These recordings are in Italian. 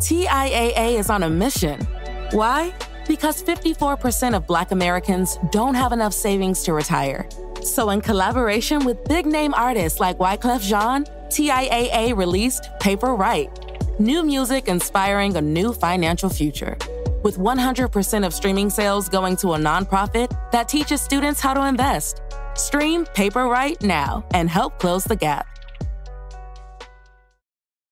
TIAA is on a mission. Why? Because 54% of Black Americans don't have enough savings to retire. So, in collaboration with big name artists like Wyclef Jean, TIAA released Paper Right new music inspiring a new financial future. With 100% of streaming sales going to a nonprofit that teaches students how to invest. Stream Paper Right now and help close the gap.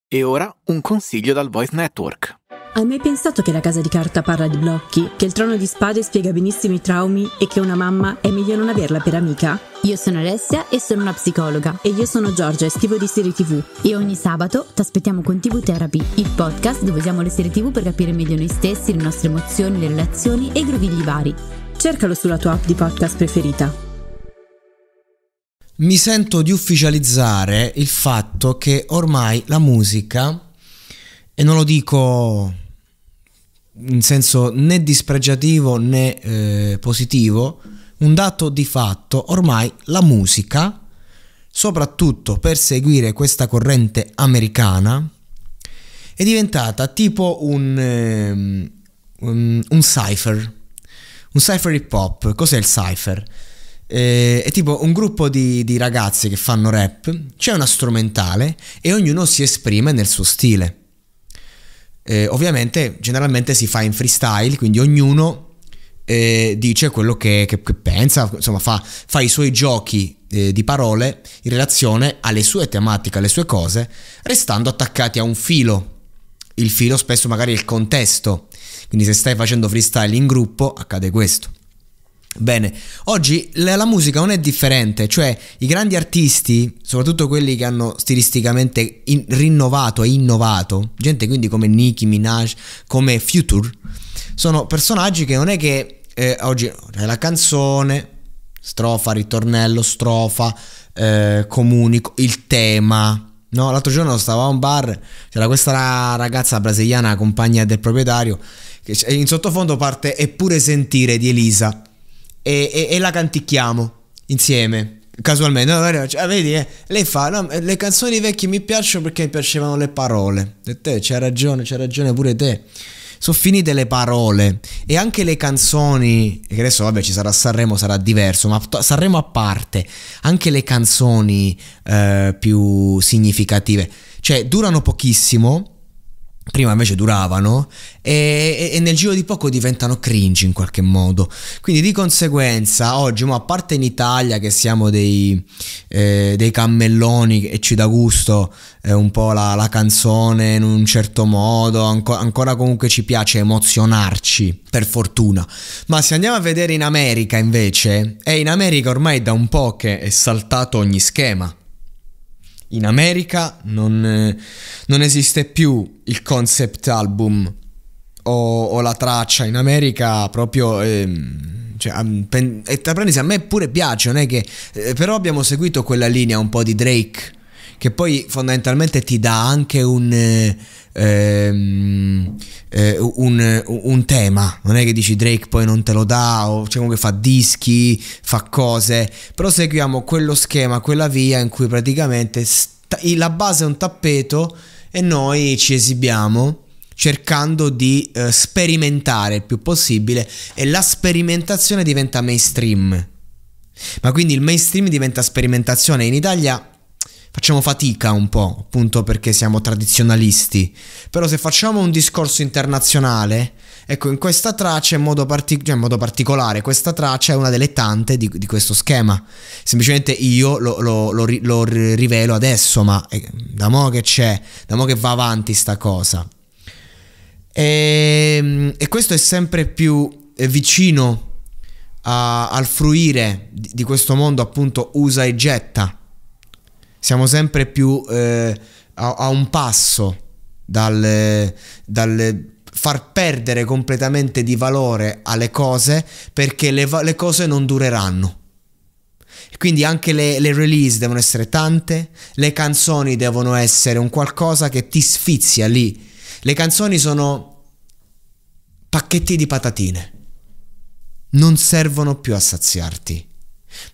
E ora un consiglio dal Voice Network. Hai mai pensato che la casa di carta parla di blocchi, che il trono di spade spiega benissimo i traumi e che una mamma è meglio non averla per amica? Io sono Alessia e sono una psicologa. E io sono Giorgia e scrivo di serie TV. E ogni sabato ti aspettiamo con TV Therapy, il podcast dove usiamo le serie TV per capire meglio noi stessi, le nostre emozioni, le relazioni e i grovigli vari. Cercalo sulla tua app di podcast preferita mi sento di ufficializzare il fatto che ormai la musica, e non lo dico in senso né dispregiativo né eh, positivo, un dato di fatto, ormai la musica, soprattutto per seguire questa corrente americana, è diventata tipo un, um, un, un cipher, un cipher hip hop. Cos'è il cipher? Eh, è tipo un gruppo di, di ragazze che fanno rap, c'è una strumentale e ognuno si esprime nel suo stile. Eh, ovviamente generalmente si fa in freestyle, quindi ognuno eh, dice quello che, che, che pensa, insomma fa, fa, i suoi giochi eh, di parole in relazione alle sue tematiche, alle sue cose, restando attaccati a un filo. Il filo spesso magari è il contesto, quindi se stai facendo freestyle in gruppo accade questo. Bene, oggi la, musica non è differente, cioè i grandi artisti, soprattutto quelli che hanno stilisticamente in, rinnovato e innovato, gente quindi come Nicki Minaj, come Future, sono personaggi che non è che eh, oggi c'è la canzone, strofa, ritornello, strofa, eh, comunico, il tema. No, l'altro giorno stavo a un bar, c'era questa ragazza brasiliana, compagna del proprietario, che in sottofondo parte Eppure sentire di Elisa e, e, e la canticchiamo insieme casualmente, no, cioè, vedi, eh, lei fa, no, le canzoni vecchie mi piacciono perché mi piacevano le parole. E te, c'hai ragione, c'hai ragione pure te. Sono finite le parole e anche le canzoni, che adesso vabbè ci sarà Sanremo, sarà diverso, ma Sanremo a parte, anche le canzoni eh, più significative, cioè durano pochissimo, prima invece duravano e, e, nel giro di poco diventano cringe in qualche modo quindi di conseguenza oggi ma a parte in Italia che siamo dei, eh, dei cammelloni e ci dà gusto eh, un po' la, la, canzone in un certo modo ancora, ancora comunque ci piace emozionarci per fortuna ma se andiamo a vedere in America invece è in America ormai da un po' che è saltato ogni schema in America non, eh, non esiste più il concept album o, o la traccia, in America proprio... Ehm, cioè, pen, e Tapranis a me pure piace, non è che... Eh, però abbiamo seguito quella linea un po' di Drake, che poi fondamentalmente ti dà anche un... Eh, ehm, eh, un, un, tema, non è che dici Drake poi non te lo dà, o cioè comunque fa dischi, fa cose, però seguiamo quello schema, quella via in cui praticamente sta, la base è un tappeto e noi ci esibiamo cercando di eh, sperimentare il più possibile e la sperimentazione diventa mainstream. Ma quindi il mainstream diventa sperimentazione. In Italia facciamo fatica un po', appunto perché siamo tradizionalisti, però se facciamo un discorso internazionale, ecco, in questa traccia in modo, partic- cioè in modo particolare, questa traccia è una delle tante di, di questo schema, semplicemente io lo, lo, lo, lo rivelo adesso, ma eh, da mo' che c'è, da mo' che va avanti sta cosa. E, ehm, e questo è sempre più eh, vicino a, al fruire di, di questo mondo appunto usa e getta siamo sempre più eh, a, a, un passo dal, dal, far perdere completamente di valore alle cose perché le, le cose non dureranno. Quindi anche le, le, release devono essere tante, le canzoni devono essere un qualcosa che ti sfizia lì. Le canzoni sono pacchetti di patatine. Non servono più a saziarti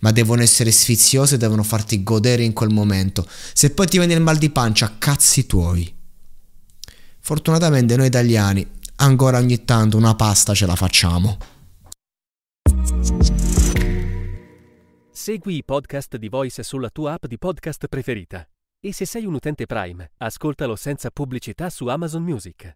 ma devono essere sfiziose e devono farti godere in quel momento. Se poi ti viene il mal di pancia, cazzi tuoi. Fortunatamente noi italiani ancora ogni tanto una pasta ce la facciamo. Segui i podcast di Voice sulla tua app di podcast preferita. E se sei un utente Prime, ascoltalo senza pubblicità su Amazon Music.